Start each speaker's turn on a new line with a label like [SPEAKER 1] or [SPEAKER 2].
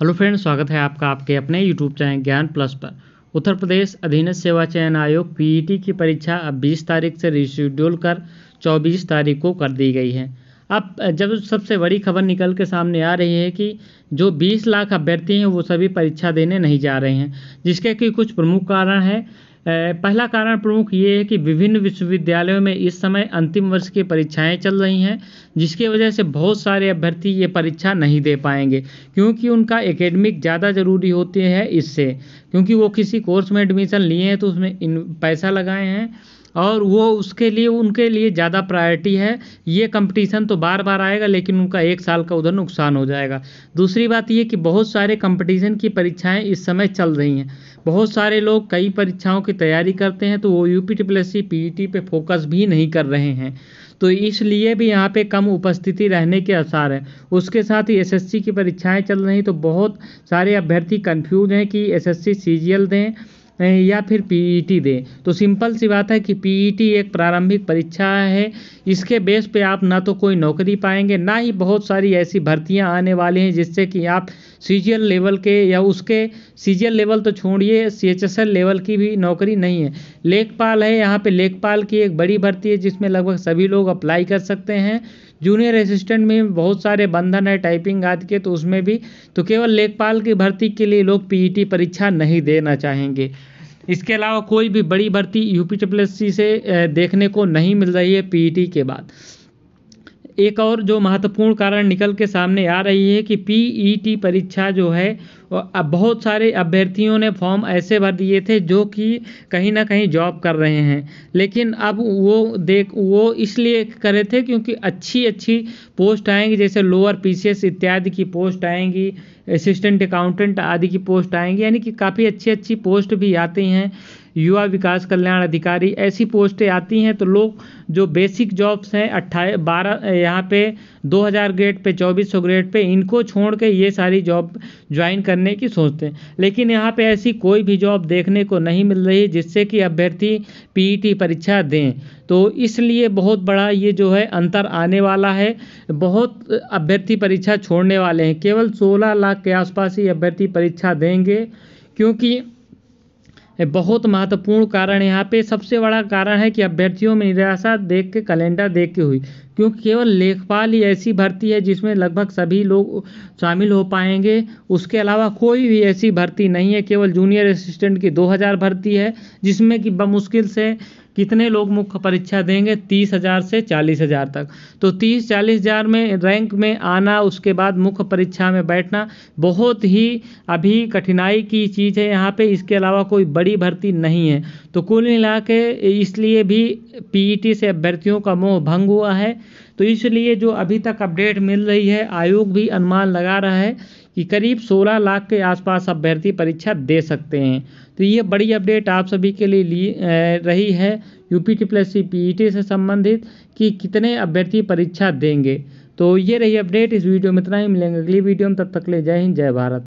[SPEAKER 1] hello friend स्वागत है आपका आपके अपने यूट्यूब चैनल ज्ञान प्लस पर उत्तर प्रदेश अधीन सेवा चयन आयोग पीईटी e की परीक्षा अब 20 तारीख से रिशेड्यूल कर 24 तारीख को कर दी गई है अब जब सबसे बड़ी खबर निकल के सामने आ रही है कि जो 20 लाख अभ्यर्थी हैं वो सभी परीक्षा देने नहीं जा रहे हैं जिसके कि कुछ प्रमुख कारण है पहला कारण प्रमुख ये है कि विभिन्न विश्वविद्यालयों में इस समय अंतिम वर्ष की परीक्षाएं चल रही हैं जिसकी वजह से बहुत सारे अभ्यर्थी ये परीक्षा नहीं दे पाएंगे क्योंकि उनका एकेडमिक ज़्यादा ज़रूरी होती है इससे क्योंकि वो किसी कोर्स में एडमिशन लिए हैं तो उसमें इन पैसा लगाए हैं और वो उसके लिए उनके लिए ज़्यादा प्रायोरिटी है ये कंपटीशन तो बार बार आएगा लेकिन उनका एक साल का उधर नुकसान हो जाएगा दूसरी बात ये कि बहुत सारे कंपटीशन की परीक्षाएं इस समय चल रही हैं बहुत सारे लोग कई परीक्षाओं की तैयारी करते हैं तो वो U P T plus C P E T पे फोकस भी नहीं कर रहे हैं तो इसलिए भी यहाँ पे कम उपस्थिति रहने के आसार हैं उसके साथ ही एसएससी की परीक्षाएं चल रही तो बहुत सारे अभ्यर्थी कंफ्यूज हैं कि एसएससी सीजीएल दें या फिर पीईटी e दें तो सिंपल सी बात है कि पीईटी e एक प्रारंभिक परीक्षा है इसके बेस पे आप ना तो कोई नौकरी पाएंगे ना ही बहुत सारी ऐसी भर्तियां आने वाली हैं जिससे कि आप सी लेवल के या उसके सी लेवल तो छोड़िए सीएचएसएल लेवल की भी नौकरी नहीं है लेखपाल है यहाँ पे लेखपाल की एक बड़ी भर्ती है जिसमें लगभग सभी लोग अप्लाई कर सकते हैं जूनियर असिस्टेंट में बहुत सारे बंधन है टाइपिंग आदि के तो उसमें भी तो केवल लेखपाल की भर्ती के लिए लोग पीईटी e परीक्षा नहीं देना चाहेंगे इसके अलावा कोई भी बड़ी भर्ती यूपी ट्रिपल एस सी से देखने को नहीं मिल रही है पीईटी के बाद एक और जो महत्वपूर्ण कारण निकल के सामने आ रही है कि पीईटी e परीक्षा जो है अब बहुत सारे अभ्यर्थियों ने फॉर्म ऐसे भर दिए थे जो कि कहीं ना कहीं जॉब कर रहे हैं लेकिन अब वो देख वो इसलिए कर रहे थे क्योंकि अच्छी अच्छी पोस्ट आएंगी जैसे लोअर पीसीएस इत्यादि की पोस्ट आएंगी असिस्टेंट अकाउंटेंट आदि की पोस्ट आएंगी यानी कि काफ़ी अच्छी अच्छी पोस्ट भी आती हैं युवा विकास कल्याण अधिकारी ऐसी पोस्टें आती हैं तो लोग जो बेसिक जॉब्स हैं अट्ठाई बारह यहाँ पे 2000 ग्रेड पे 2400 ग्रेड पे इनको छोड़ के ये सारी जॉब ज्वाइन करने की सोचते हैं लेकिन यहाँ पे ऐसी कोई भी जॉब देखने को नहीं मिल रही जिससे कि अभ्यर्थी पीईटी e परीक्षा दें तो इसलिए बहुत बड़ा ये जो है अंतर आने वाला है बहुत अभ्यर्थी परीक्षा छोड़ने वाले हैं केवल सोलह लाख के आसपास ही अभ्यर्थी परीक्षा देंगे क्योंकि बहुत महत्वपूर्ण कारण यहाँ पे सबसे बड़ा कारण है कि अभ्यर्थियों में निराशा देख के कैलेंडर देख के हुई क्योंकि केवल लेखपाल ही ऐसी भर्ती है जिसमें लगभग सभी लोग शामिल हो पाएंगे उसके अलावा कोई भी ऐसी भर्ती नहीं है केवल जूनियर असिस्टेंट की 2000 भर्ती है जिसमें कि बमुश्किल से कितने लोग मुख्य परीक्षा देंगे तीस हज़ार से चालीस हज़ार तक तो तीस चालीस हज़ार में रैंक में आना उसके बाद मुख्य परीक्षा में बैठना बहुत ही अभी कठिनाई की चीज़ है यहाँ पे इसके अलावा कोई बड़ी भर्ती नहीं है तो कुल मिला के इसलिए भी पीईटी e से अभ्यर्थियों का मोह भंग हुआ है तो इसलिए जो अभी तक अपडेट मिल रही है आयोग भी अनुमान लगा रहा है कि करीब 16 लाख के आसपास अभ्यर्थी परीक्षा दे सकते हैं तो ये बड़ी अपडेट आप सभी के लिए ली रही है यूपी टीप्लसी टी से संबंधित कि कितने अभ्यर्थी परीक्षा देंगे तो ये रही अपडेट इस वीडियो में इतना ही मिलेंगे अगली वीडियो में तब तक ले जय हिंद जय भारत